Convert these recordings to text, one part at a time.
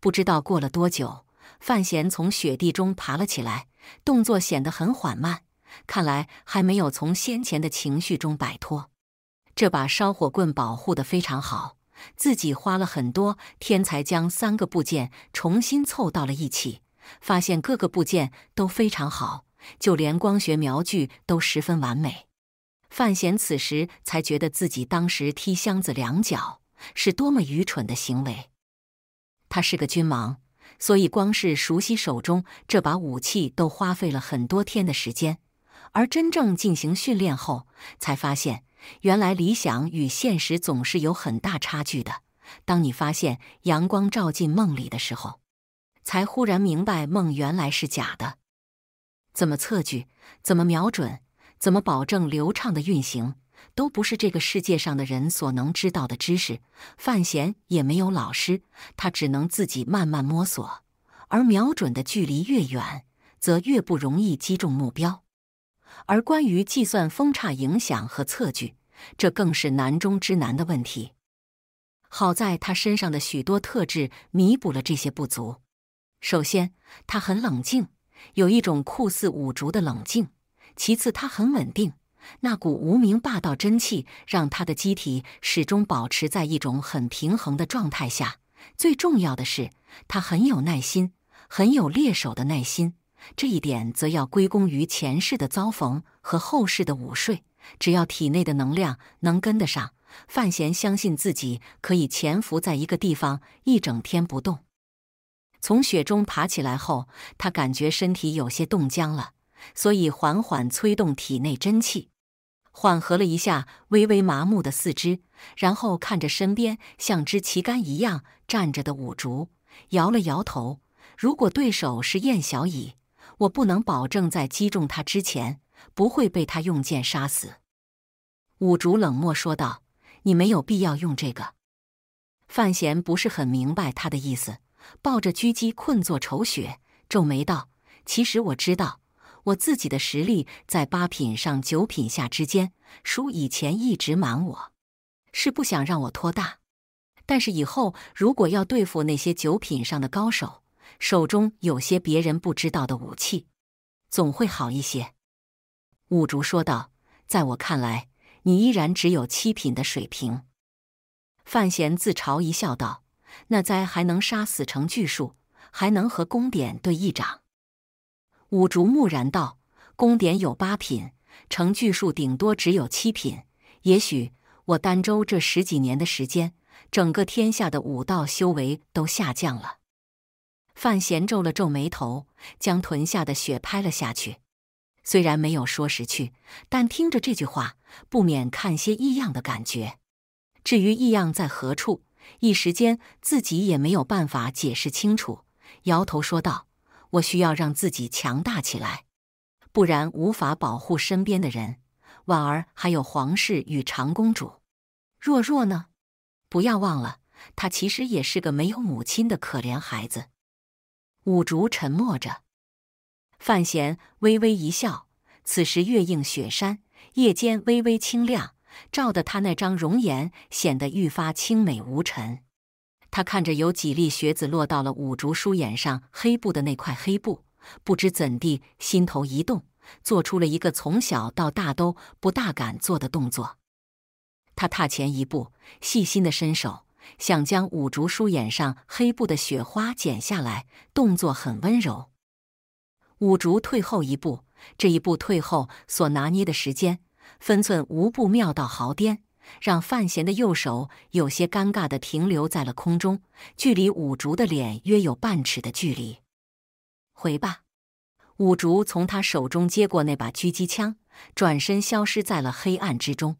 不知道过了多久，范闲从雪地中爬了起来，动作显得很缓慢，看来还没有从先前的情绪中摆脱。这把烧火棍保护的非常好，自己花了很多天才将三个部件重新凑到了一起，发现各个部件都非常好，就连光学瞄具都十分完美。范闲此时才觉得自己当时踢箱子两脚是多么愚蠢的行为。他是个君王，所以光是熟悉手中这把武器都花费了很多天的时间。而真正进行训练后，才发现原来理想与现实总是有很大差距的。当你发现阳光照进梦里的时候，才忽然明白梦原来是假的。怎么测距？怎么瞄准？怎么保证流畅的运行？都不是这个世界上的人所能知道的知识。范闲也没有老师，他只能自己慢慢摸索。而瞄准的距离越远，则越不容易击中目标。而关于计算风差影响和测距，这更是难中之难的问题。好在他身上的许多特质弥补了这些不足。首先，他很冷静，有一种酷似五竹的冷静；其次，他很稳定。那股无名霸道真气让他的机体始终保持在一种很平衡的状态下。最重要的是，他很有耐心，很有猎手的耐心。这一点则要归功于前世的遭逢和后世的午睡。只要体内的能量能跟得上，范闲相信自己可以潜伏在一个地方一整天不动。从雪中爬起来后，他感觉身体有些冻僵了，所以缓缓催动体内真气。缓和了一下微微麻木的四肢，然后看着身边像只旗杆一样站着的五竹，摇了摇头。如果对手是燕小乙，我不能保证在击中他之前不会被他用剑杀死。五竹冷漠说道：“你没有必要用这个。”范闲不是很明白他的意思，抱着狙击困坐愁雪，皱眉道：“其实我知道。”我自己的实力在八品上九品下之间，叔以前一直瞒我，是不想让我拖大。但是以后如果要对付那些九品上的高手，手中有些别人不知道的武器，总会好一些。”五竹说道。“在我看来，你依然只有七品的水平。”范闲自嘲一笑，道：“那灾还能杀死成巨树，还能和宫典对一掌。”五竹木然道：“宫殿有八品，成巨数顶多只有七品。也许我儋州这十几年的时间，整个天下的武道修为都下降了。”范闲皱了皱眉头，将臀下的雪拍了下去。虽然没有说实去，但听着这句话，不免看些异样的感觉。至于异样在何处，一时间自己也没有办法解释清楚，摇头说道。我需要让自己强大起来，不然无法保护身边的人。婉儿还有皇室与长公主，若若呢？不要忘了，她其实也是个没有母亲的可怜孩子。五竹沉默着，范闲微微一笑。此时月映雪山，夜间微微清亮，照得他那张容颜显得愈发清美无尘。他看着有几粒雪子落到了五竹书眼上黑布的那块黑布，不知怎地心头一动，做出了一个从小到大都不大敢做的动作。他踏前一步，细心的伸手，想将五竹书眼上黑布的雪花剪下来，动作很温柔。五竹退后一步，这一步退后所拿捏的时间分寸无不妙到毫巅。让范闲的右手有些尴尬地停留在了空中，距离五竹的脸约有半尺的距离。回吧。五竹从他手中接过那把狙击枪，转身消失在了黑暗之中。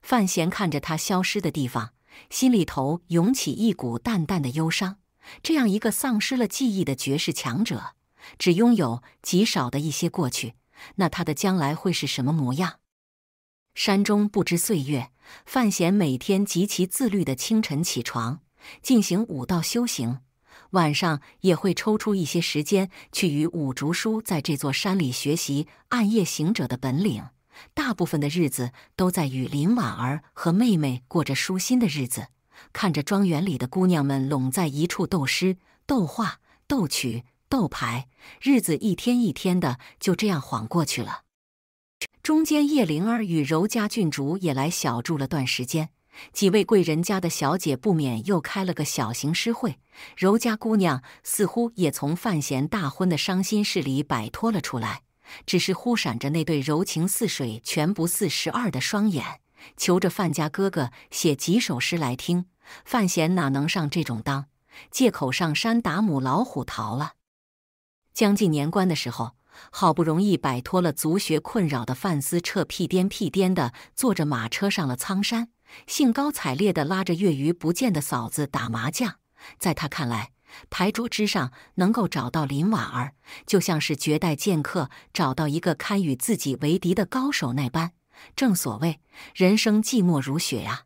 范闲看着他消失的地方，心里头涌起一股淡淡的忧伤。这样一个丧失了记忆的绝世强者，只拥有极少的一些过去，那他的将来会是什么模样？山中不知岁月，范闲每天极其自律的清晨起床进行武道修行，晚上也会抽出一些时间去与五竹叔在这座山里学习暗夜行者的本领。大部分的日子都在与林婉儿和妹妹过着舒心的日子，看着庄园里的姑娘们拢在一处斗诗、斗画、斗曲、斗牌，日子一天一天的就这样晃过去了。中间，叶灵儿与柔家郡主也来小住了段时间。几位贵人家的小姐不免又开了个小型诗会。柔家姑娘似乎也从范闲大婚的伤心事里摆脱了出来，只是忽闪着那对柔情似水、全不似十二的双眼，求着范家哥哥写几首诗来听。范闲哪能上这种当，借口上山打母老虎逃了。将近年关的时候。好不容易摆脱了族学困扰的范思彻，屁颠屁颠地坐着马车上了苍山，兴高采烈地拉着月余不见的嫂子打麻将。在他看来，牌桌之上能够找到林婉儿，就像是绝代剑客找到一个堪与自己为敌的高手那般。正所谓，人生寂寞如雪啊！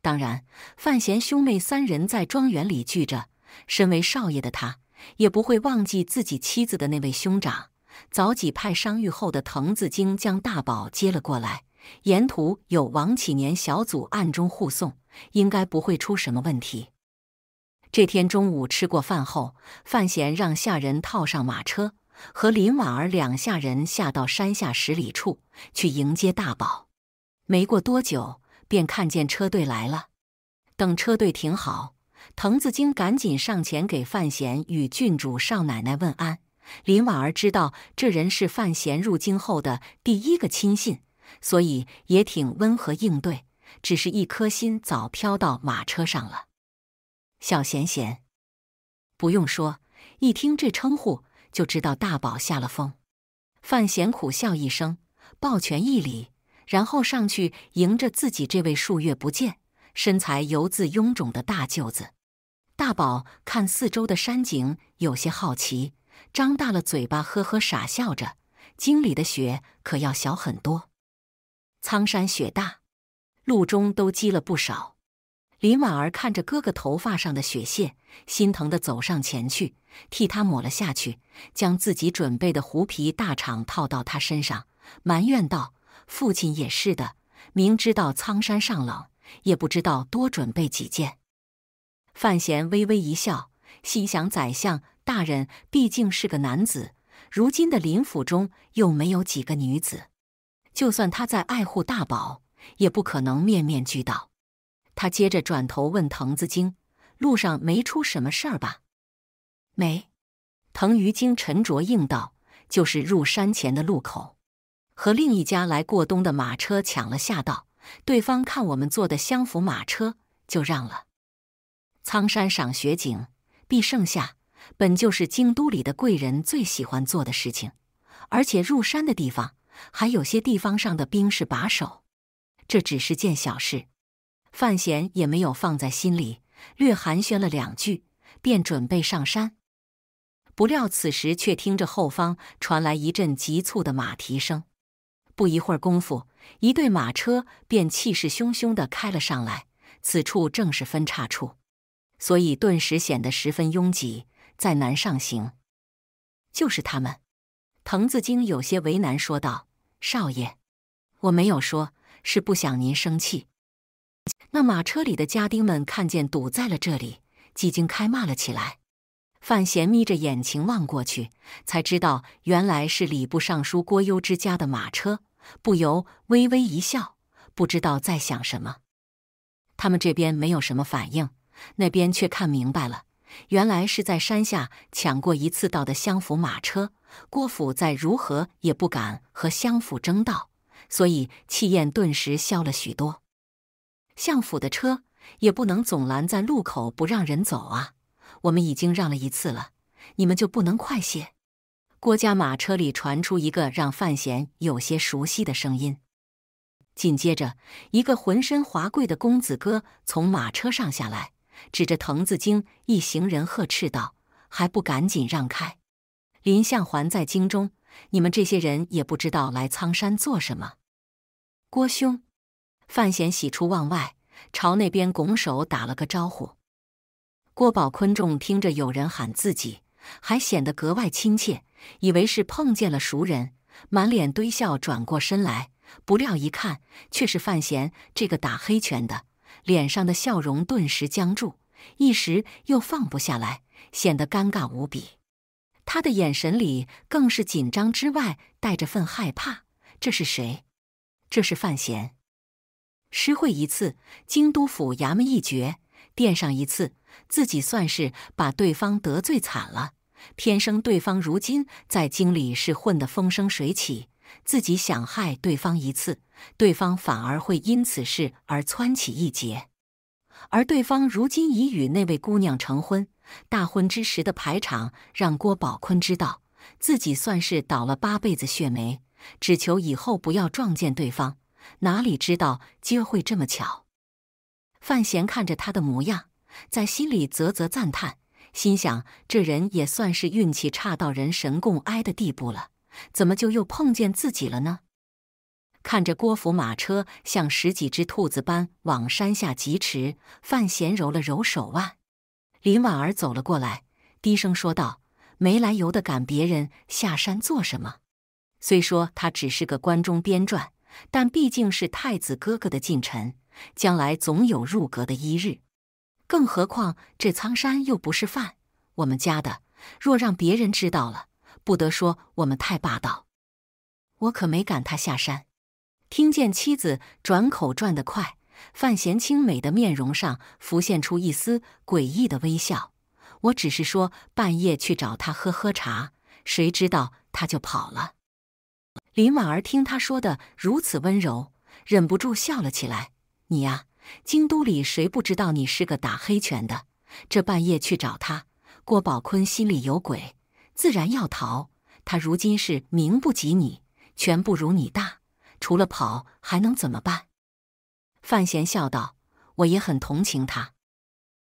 当然，范闲兄妹三人在庄园里聚着，身为少爷的他。也不会忘记自己妻子的那位兄长。早几派伤愈后的藤子京将大宝接了过来，沿途有王启年小组暗中护送，应该不会出什么问题。这天中午吃过饭后，范闲让下人套上马车，和林婉儿两下人下到山下十里处去迎接大宝。没过多久，便看见车队来了。等车队停好。滕子京赶紧上前给范闲与郡主、少奶奶问安。林婉儿知道这人是范闲入京后的第一个亲信，所以也挺温和应对，只是一颗心早飘到马车上了。小贤贤，不用说，一听这称呼就知道大宝下了风。范闲苦笑一声，抱拳一礼，然后上去迎着自己这位数月不见。身材犹自臃肿的大舅子大宝看四周的山景，有些好奇，张大了嘴巴，呵呵傻笑着。京里的雪可要小很多，苍山雪大，路中都积了不少。林婉儿看着哥哥头发上的雪屑，心疼的走上前去，替他抹了下去，将自己准备的狐皮大氅套到他身上，埋怨道：“父亲也是的，明知道苍山上冷。”也不知道多准备几件。范闲微微一笑，心想：“宰相大人毕竟是个男子，如今的林府中又没有几个女子，就算他在爱护大宝，也不可能面面俱到。”他接着转头问滕子京：“路上没出什么事儿吧？”“没。”滕鱼精沉着应道：“就是入山前的路口，和另一家来过冬的马车抢了下道。”对方看我们坐的相府马车，就让了。苍山赏雪景，避盛夏，本就是京都里的贵人最喜欢做的事情。而且入山的地方还有些地方上的兵士把守，这只是件小事，范闲也没有放在心里。略寒暄了两句，便准备上山。不料此时却听着后方传来一阵急促的马蹄声。不一会儿功夫，一队马车便气势汹汹的开了上来。此处正是分叉处，所以顿时显得十分拥挤，再难上行。就是他们，滕子京有些为难说道：“少爷，我没有说，是不想您生气。”那马车里的家丁们看见堵在了这里，几经开骂了起来。范闲眯着眼睛望过去，才知道原来是礼部尚书郭攸之家的马车。不由微微一笑，不知道在想什么。他们这边没有什么反应，那边却看明白了，原来是在山下抢过一次道的相府马车。郭府再如何也不敢和相府争道，所以气焰顿时消了许多。相府的车也不能总拦在路口不让人走啊！我们已经让了一次了，你们就不能快些？郭家马车里传出一个让范闲有些熟悉的声音，紧接着，一个浑身华贵的公子哥从马车上下来，指着滕子京一行人呵斥道：“还不赶紧让开！林相环在京中，你们这些人也不知道来苍山做什么？”郭兄，范闲喜出望外，朝那边拱手打了个招呼。郭宝坤众听着有人喊自己。还显得格外亲切，以为是碰见了熟人，满脸堆笑，转过身来，不料一看却是范闲，这个打黑拳的，脸上的笑容顿时僵住，一时又放不下来，显得尴尬无比。他的眼神里更是紧张之外，带着份害怕。这是谁？这是范闲。诗会一次，京都府衙门一绝，殿上一次。自己算是把对方得罪惨了。天生对方如今在京里是混得风生水起，自己想害对方一次，对方反而会因此事而蹿起一劫。而对方如今已与那位姑娘成婚，大婚之时的排场让郭宝坤知道自己算是倒了八辈子血霉，只求以后不要撞见对方。哪里知道机会这么巧？范闲看着他的模样。在心里啧啧赞叹，心想这人也算是运气差到人神共哀的地步了，怎么就又碰见自己了呢？看着郭府马车像十几只兔子般往山下疾驰，范闲揉了揉手腕，林婉儿走了过来，低声说道：“没来由的赶别人下山做什么？虽说他只是个关中编撰，但毕竟是太子哥哥的近臣，将来总有入阁的一日。”更何况这苍山又不是饭，我们家的若让别人知道了，不得说我们太霸道。我可没赶他下山。听见妻子转口转得快，范闲清美的面容上浮现出一丝诡异的微笑。我只是说半夜去找他喝喝茶，谁知道他就跑了。林婉儿听他说的如此温柔，忍不住笑了起来。你呀。京都里谁不知道你是个打黑拳的？这半夜去找他，郭宝坤心里有鬼，自然要逃。他如今是名不及你，权不如你大，除了跑还能怎么办？范闲笑道：“我也很同情他。”